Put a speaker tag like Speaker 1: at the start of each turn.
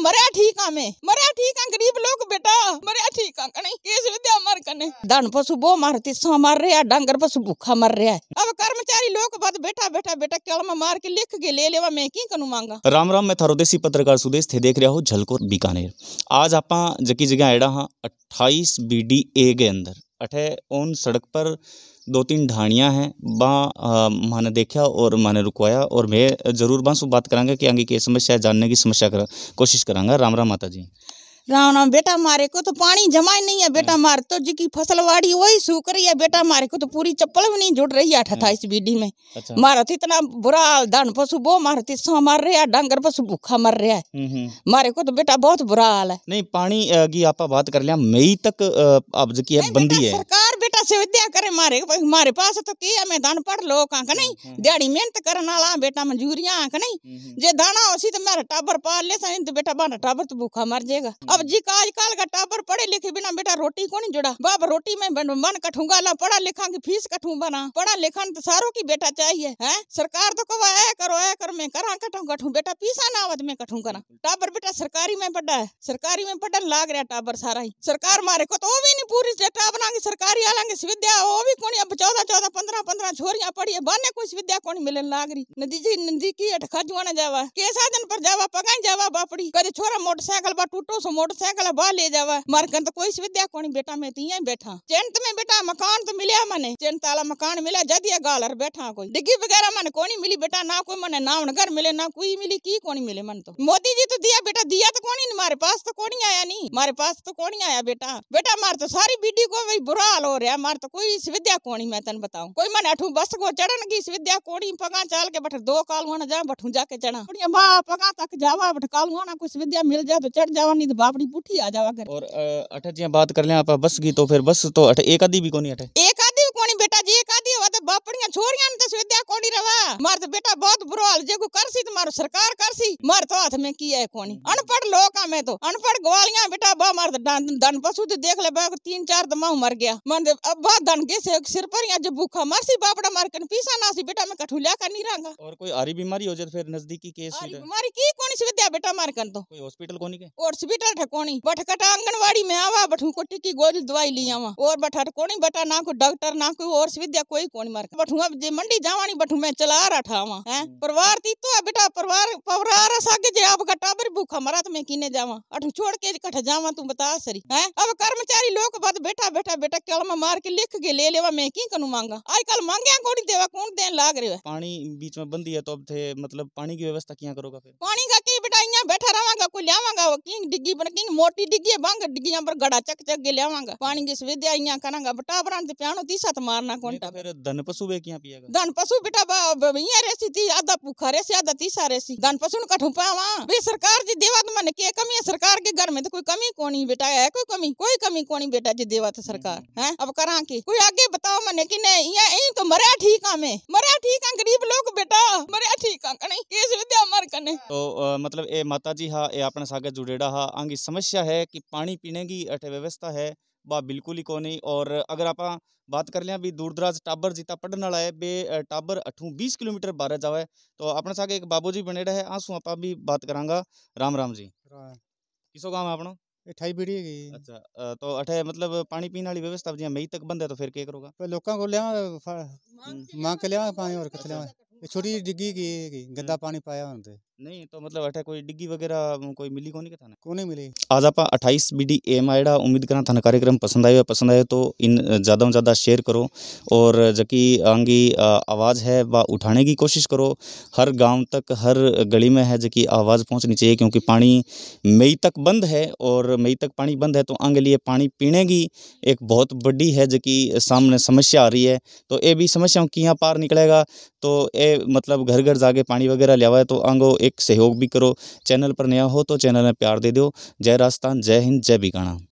Speaker 1: ठीक मराठी मैं में ठीक का गरीब लोग बेटा मराठी का कने केस विद्या मर कने धन पशु बो मार सा मर रहा डांगर पशु भूखा मर रहा है अब कर्मचारी लोग बैठा बैठा बेटा बेटा केलमा मार के लिख के ले लेवा मैं की कनु मांगा
Speaker 2: राम राम मैं थारो देसी पत्रकार सुदेश थे देख रहा हो झलकोर बीकानेर आज आप जकी जगह आया हाँ अट्ठाईस बी डी ए के अंदर अठे ओन सड़क पर दो तीन ढाणियाँ हैं बा माने देखा और माने रुकवाया और मैं ज़रूर बाँ से बात करांगा कि आगे की समस्या जानने की समस्या कर कोशिश करांगा राम राम माता जी
Speaker 1: राम राम बेटा मारे को तो पानी जमा ही नहीं है बेटा हम्म। मार तो जी की फसल वाड़ी वही सूख रही है बेटा मारे को तो पूरी चप्पल भी नहीं जुड़ रही है था इस हम्म। बीडी में अच्छा। मारती तो इतना बुरा धन पशु बो मारती तो सो मर रहा है डांगर पशु भूखा मर रहा है हम्म, मारे को तो बेटा बहुत बुरा हाल है
Speaker 2: नहीं पानी की आप बात कर लिया मई तक अब जी है बंदी है
Speaker 1: सरकार बेटा से विद्या करे मारे मारे पास तो की है मैं दान पढ़ लो कहा नहीं दिहाड़ी मेहनत करने वाला बेटा मंजूरिया आंक नहीं जे दाना उसी तो मेरा टाबर पाल ले तो बेटा मारा टाबर तो भूखा मर जाएगा बाप जी का आजकल का टाबर पढ़े लिखे बिना बेटा रोटी को नहीं जुड़ा बाप रोटी में मन कठूंगा ला पढ़ा लिखा की फीस कठूं बना पढ़ा लिखा तो सारो की बेटा चाहिए है सरकार तो कहो ऐ करो ऐ कर मैं करा कठू कठू बेटा पीसा ना आवत में कठू करा टाबर बेटा सरकारी में पढ़ा है सरकारी में पढ़ा लाग रहा टाबर सारा ही सरकार मारे को तो वो भी नहीं पूरी टाबर सरकारी आलांगे विद्या वो भी कौन अब चौदह पंद्रह पंद्रह छोरिया पड़ी बने कुछ विद्या कौन मिलन लाग रही नदी जी नदी की अठ खजवाना जावा के साधन पर जावा पगा जावा बापड़ी करे छोरा मोटरसाइकिल बा टूटो सो मोटरसाइकिल बा ले जावा मार कन तो कोई विद्या कौन बेटा मैं तिया तो बैठा चैंत तो में बेटा मकान तो मिले मने चैंत तो आला मकान मिला जदिया गालर बैठा कोई डिग्गी वगैरह मने कोनी मिली बेटा ना कोई मने नावण घर मिले ना कोई मिली की कोनी मिले मन तो मोदी जी तो दिया बेटा दिया तो कोनी मारे पास तो कोनी आया नहीं मारे पास तो कोनी आया बेटा बेटा मार तो सारी बीडी को भाई बुरा हाल हो रहा मार तो कोई विद्या कोनी मैं तन बताऊ कोई मन अठू बस को चढ़न विद्या कोड़ी पगा के बठ दो कालवाना जा बठू जाके चढ़ा मां पगा तक जावा बठ ना कुछ विद्या मिल जा तो चढ़ जावा नहीं तो बापड़ी बूठी आ जावा
Speaker 2: और जी बात कर ले आप बस की तो फिर बस तो अठ एक आधी भी कोनी अठ
Speaker 1: एक आधी कोनी बेटा जी एक आधी हो तो बापड़ियां छोरियां मार तो बेटा बहुत बुरा हाल जेको कर सी तुम्हारो सरकार कर सी मार तो हाथ में की है कोनी अनपढ़ लोग का मैं तो अनपढ़ ग्वालिया बेटा बा मार तो दन, दन पशु तो देख ले बा तीन चार तो मां मर गया मन अब बा दन के सिर पर या जो भूखा सी बापड़ा मार कन पीसा ना सी बेटा मैं कठुलिया का नहीं रंगा
Speaker 2: और कोई आरी बीमारी हो जाए फिर नजदीकी केस आरी बीमारी
Speaker 1: की कोनी विद्या बेटा मार कन तो कोई
Speaker 2: हॉस्पिटल कोनी के
Speaker 1: हॉस्पिटल ठकोनी कोनी बठकटा आंगनवाड़ी में आवा बठू को टिकी गोल दवाई ली आवा और बठट कोनी बटा ना को डॉक्टर ना कोई और सुविधा कोई कोनी मार बठू जे मंडी जावानी बठू मैं चला परिवार अठावा है हम्म। परिवार ती तो है बेटा परिवार परिवार सागे जे आप कटा पर भूखा मरा तो मैं किने जावा अठ छोड़ के कठ जावा तू बता सरी है अब कर्मचारी लोग बात बैठा बैठा बेटा कलम मार के लिख के ले लेवा मैं की कनु मांगा आजकल मांगिया कोनी देवा कौन देन लाग रे पानी
Speaker 2: बीच में बंदी है तो अब थे मतलब पानी की व्यवस्था किया करोगा फिर
Speaker 1: पानी का बैठा रहांगा को लियावांगा वो किंग डिग्गी बन किंग मोटी डिग्गी बंग डिग्गियां पर गड़ा चक चक के लियावांगा पानी की सुविधा इयां करांगा बटा बरान ते प्यानो तीसा त मारना कोनटा तो फिर
Speaker 2: धन पशु बे कियां पिएगा
Speaker 1: धन पशु बेटा इयां रेसी थी आधा भूखा रेसी आधा तीसा रेसी धन पशु का ठुपावा बे सरकार जी देवा तो मन के कमी है सरकार के घर में तो कोई कमी कोनी बेटा है कोई कमी कोई कमी कोनी बेटा जी देवा तो सरकार है अब करा के कोई आगे बताओ तो मने कि नहीं या यही तो मरा ठीक हमें मरा ठीक है गरीब लोग बेटा मरा ठीक है कने केस विद्या मर कने
Speaker 2: तो आ, मतलब ए माता जी हा ए अपने सागे जुड़ेड़ा हा आंगी समस्या है कि पानी पीने की अठ व्यवस्था है बा बिल्कुल ही नहीं और अगर आप बात कर लिया भी दूर दराज टाबर जीता पढ़ने वाला है बे टाबर अठू बीस किलोमीटर बाहर जावे तो अपने सागे एक बाबू जी बने रहे आंसू आप भी बात करांगा राम राम जी किसो गाँव है अपना ਠਾਈ ਵੀੜੀ ਹੈਗੀ ਜੀ। ਅੱਛਾ ਅ, ਤਾਂ ਅਠੇ ਮਤਲਬ ਪਾਣੀ ਪੀਣ ਵਾਲੀ ਵਿਵਸਥਾ ਜਿਵੇਂ ਮਈ ਤੱਕ ਬੰਦ ਹੈ ਤਾਂ ਫਿਰ ਕੀ ਕਰੋਗਾ ਫਿਰ ਲੋਕਾਂ ਕੋਲ ਲਿਆ ਫ- ਮੰਗ ਕੇ ਲਿਆ ਪਾਣੀ ਹੋਰ ਕਿੱਥੇ ਲਿਆ ਇਹ ਛੋਟੀ ਜਿਹੀ ਡਿੱਗੀ ਕੀ ਹੈਗੀ ਗੰਦਾ ਪਾਣੀ ਪਾਇਆ ਹੁੰਦਾ नहीं तो मतलब अठा कोई डिग्गी वगैरह कोई मिली कौन नहीं कौन नहीं मिली आज आप अठाईस बी डी एम आएड़ा उम्मीद करा थाना कार्यक्रम पसंद आए पसंद आए तो इन ज़्यादा से ज़्यादा शेयर करो और जबकि आंगी आवाज़ है वह उठाने की कोशिश करो हर गांव तक हर गली में है जबकि आवाज़ पहुंचनी चाहिए क्योंकि पानी मई तक बंद है और मई तक पानी बंद है तो आगे लिए पानी पीने की एक बहुत बड़ी है जबकि सामने समस्या आ रही है तो ये भी समस्या किया पार निकलेगा तो ये मतलब घर घर जाके पानी वगैरह लिया है तो आंगो एक सहयोग भी करो चैनल पर नया हो तो चैनल में प्यार दे दो जय राजस्थान जय हिंद जय बीकाना